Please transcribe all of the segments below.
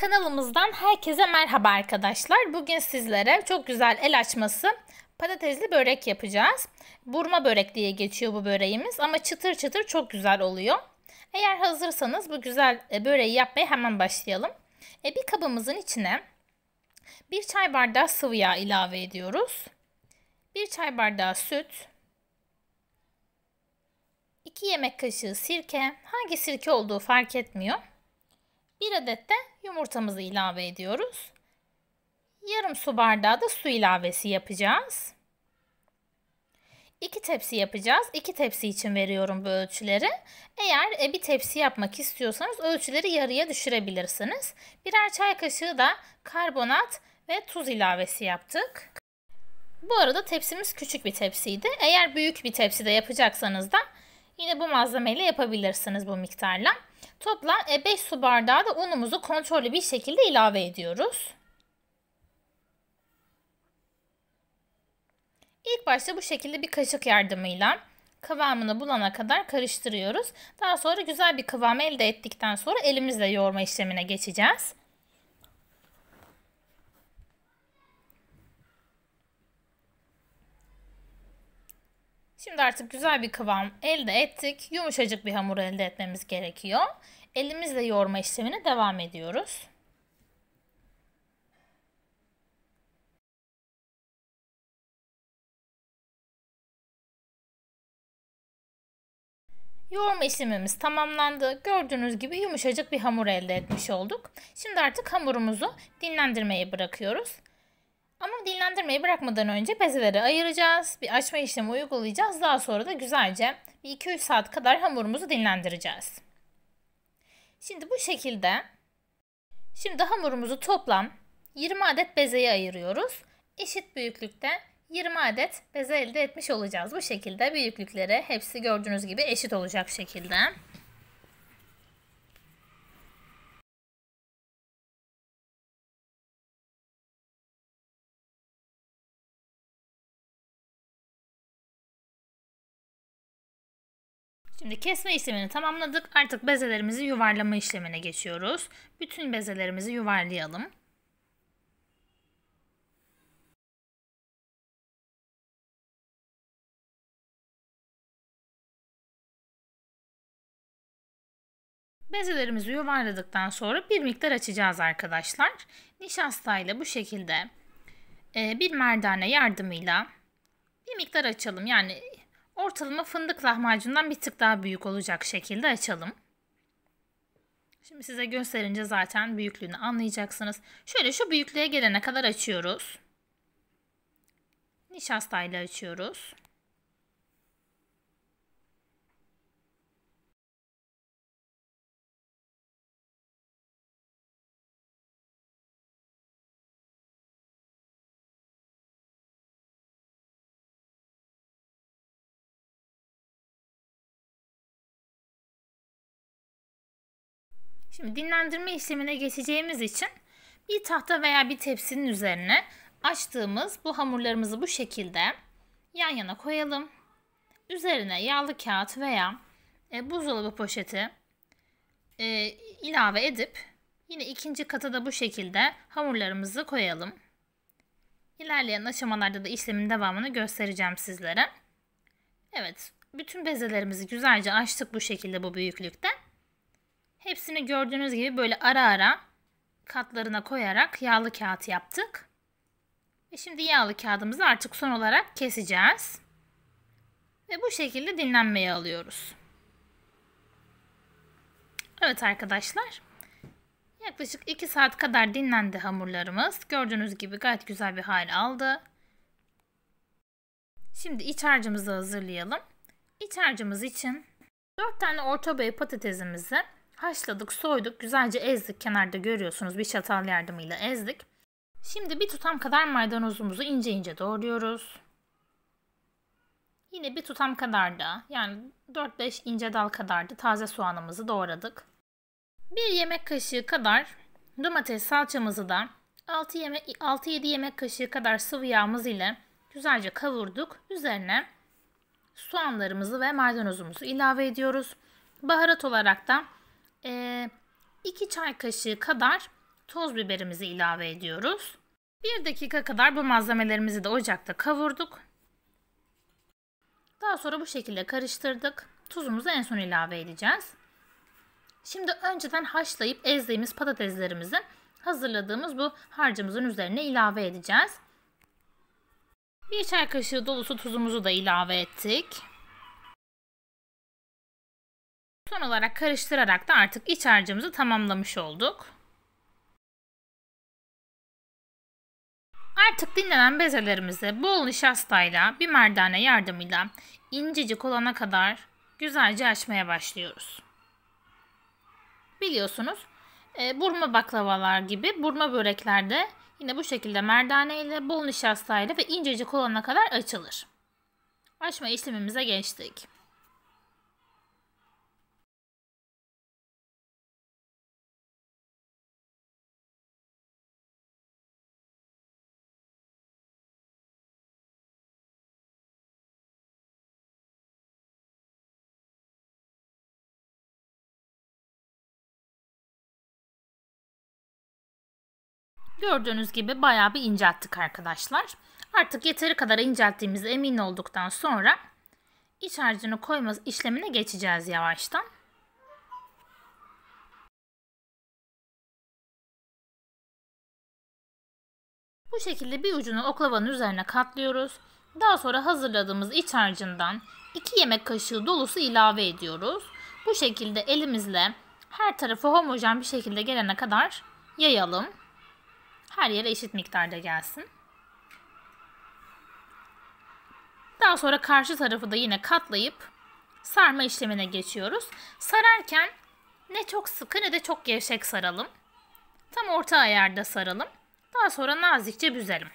Kanalımızdan herkese merhaba arkadaşlar. Bugün sizlere çok güzel el açması patatesli börek yapacağız. Burma börek diye geçiyor bu böreğimiz ama çıtır çıtır çok güzel oluyor. Eğer hazırsanız bu güzel e, böreği yapmaya hemen başlayalım. E, bir kabımızın içine bir çay bardağı sıvı yağ ilave ediyoruz. Bir çay bardağı süt. 2 yemek kaşığı sirke. Hangi sirke olduğu fark etmiyor. 1 adet de yumurtamızı ilave ediyoruz. Yarım su bardağı da su ilavesi yapacağız. 2 tepsi yapacağız. 2 tepsi için veriyorum bu ölçüleri. Eğer e, bir tepsi yapmak istiyorsanız ölçüleri yarıya düşürebilirsiniz. Birer çay kaşığı da karbonat ve tuz ilavesi yaptık. Bu arada tepsimiz küçük bir tepsiydi. Eğer büyük bir tepside yapacaksanız da yine bu malzemeyle yapabilirsiniz bu miktarla. Toplam 5 e, su bardağı da unumuzu kontrollü bir şekilde ilave ediyoruz. İlk başta bu şekilde bir kaşık yardımıyla kıvamını bulana kadar karıştırıyoruz. Daha sonra güzel bir kıvam elde ettikten sonra elimizle yoğurma işlemine geçeceğiz. Şimdi artık güzel bir kıvam elde ettik. Yumuşacık bir hamur elde etmemiz gerekiyor. Elimizle yoğurma işlemine devam ediyoruz. Yoğurma işlemimiz tamamlandı. Gördüğünüz gibi yumuşacık bir hamur elde etmiş olduk. Şimdi artık hamurumuzu dinlendirmeye bırakıyoruz. Dinlendirmeyi bırakmadan önce bezeleri ayıracağız. Bir açma işlemi uygulayacağız. Daha sonra da güzelce 2-3 saat kadar hamurumuzu dinlendireceğiz. Şimdi bu şekilde şimdi hamurumuzu toplam 20 adet bezeye ayırıyoruz. Eşit büyüklükte 20 adet beze elde etmiş olacağız. Bu şekilde büyüklükleri hepsi gördüğünüz gibi eşit olacak şekilde. Şimdi kesme işlemini tamamladık. Artık bezelerimizi yuvarlama işlemine geçiyoruz. Bütün bezelerimizi yuvarlayalım. Bezelerimizi yuvarladıktan sonra bir miktar açacağız arkadaşlar. Nişastayla bu şekilde e, bir merdane yardımıyla bir miktar açalım. Yani Ortalama fındık lahmacundan bir tık daha büyük olacak şekilde açalım. Şimdi size gösterince zaten büyüklüğünü anlayacaksınız. Şöyle şu büyüklüğe gelene kadar açıyoruz. Nişastayla açıyoruz. Şimdi dinlendirme işlemine geçeceğimiz için bir tahta veya bir tepsinin üzerine açtığımız bu hamurlarımızı bu şekilde yan yana koyalım. Üzerine yağlı kağıt veya e, buzdolabı poşeti e, ilave edip yine ikinci kata da bu şekilde hamurlarımızı koyalım. İlerleyen aşamalarda da işlemin devamını göstereceğim sizlere. Evet bütün bezelerimizi güzelce açtık bu şekilde bu büyüklükte. Hepsini gördüğünüz gibi böyle ara ara katlarına koyarak yağlı kağıt yaptık. Ve şimdi yağlı kağıdımızı artık son olarak keseceğiz. Ve bu şekilde dinlenmeye alıyoruz. Evet arkadaşlar. Yaklaşık 2 saat kadar dinlendi hamurlarımız. Gördüğünüz gibi gayet güzel bir hal aldı. Şimdi iç harcımızı hazırlayalım. İç harcımız için 4 tane orta boy patatesimizi Haşladık, soyduk, güzelce ezdik. Kenarda görüyorsunuz bir çatal yardımıyla ezdik. Şimdi bir tutam kadar maydanozumuzu ince ince doğruyoruz. Yine bir tutam kadar da yani 4-5 ince dal kadar da taze soğanımızı doğradık. Bir yemek kaşığı kadar domates salçamızı da 6 yemek 6-7 yemek kaşığı kadar sıvı yağımız ile güzelce kavurduk. Üzerine soğanlarımızı ve maydanozumuzu ilave ediyoruz. Baharat olarak da 2 ee, çay kaşığı kadar toz biberimizi ilave ediyoruz. 1 dakika kadar bu malzemelerimizi de ocakta kavurduk. Daha sonra bu şekilde karıştırdık. Tuzumuzu en son ilave edeceğiz. Şimdi önceden haşlayıp ezdiğimiz patateslerimizin hazırladığımız bu harcımızın üzerine ilave edeceğiz. 1 çay kaşığı dolusu tuzumuzu da ilave ettik. Son olarak karıştırarak da artık iç harcımızı tamamlamış olduk. Artık dinlenen bezelerimizi bol nişastayla bir merdane yardımıyla incecik olana kadar güzelce açmaya başlıyoruz. Biliyorsunuz e, burma baklavalar gibi burma böreklerde yine bu şekilde merdane ile bol nişastayla ve incecik olana kadar açılır. Açma işlemimize geçtik. Gördüğünüz gibi bayağı bir incelttik arkadaşlar. Artık yeteri kadar incelttiğimize emin olduktan sonra iç harcını koyma işlemine geçeceğiz yavaştan. Bu şekilde bir ucunu oklavanın üzerine katlıyoruz. Daha sonra hazırladığımız iç harcından 2 yemek kaşığı dolusu ilave ediyoruz. Bu şekilde elimizle her tarafı homojen bir şekilde gelene kadar yayalım her yere eşit miktarda gelsin. Daha sonra karşı tarafı da yine katlayıp sarma işlemine geçiyoruz. Sararken ne çok sıkı ne de çok gevşek saralım. Tam orta ayarda saralım. Daha sonra nazikçe büzelim.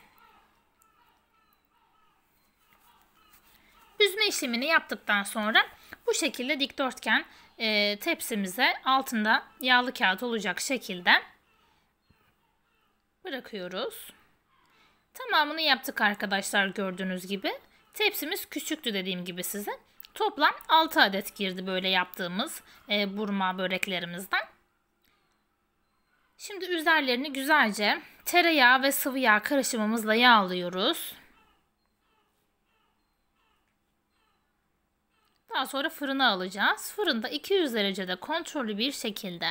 Büzme işlemini yaptıktan sonra bu şekilde dikdörtgen e, tepsimize altında yağlı kağıt olacak şekilde Bırakıyoruz. Tamamını yaptık arkadaşlar gördüğünüz gibi. Tepsimiz küçüktü dediğim gibi size. Toplam 6 adet girdi böyle yaptığımız e, burma böreklerimizden. Şimdi üzerlerini güzelce tereyağı ve sıvı yağ karışımımızla yağlıyoruz. Daha sonra fırına alacağız. Fırında 200 derecede kontrollü bir şekilde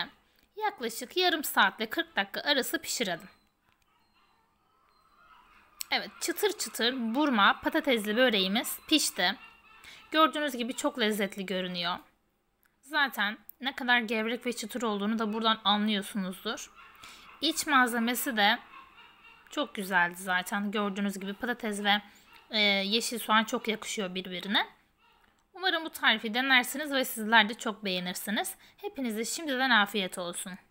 yaklaşık yarım saatle 40 dakika arası pişirelim. Evet çıtır çıtır burma patatesli böreğimiz pişti. Gördüğünüz gibi çok lezzetli görünüyor. Zaten ne kadar gevrek ve çıtır olduğunu da buradan anlıyorsunuzdur. İç malzemesi de çok güzeldi zaten. Gördüğünüz gibi patates ve e, yeşil soğan çok yakışıyor birbirine. Umarım bu tarifi denersiniz ve sizler de çok beğenirsiniz. Hepinize şimdiden afiyet olsun.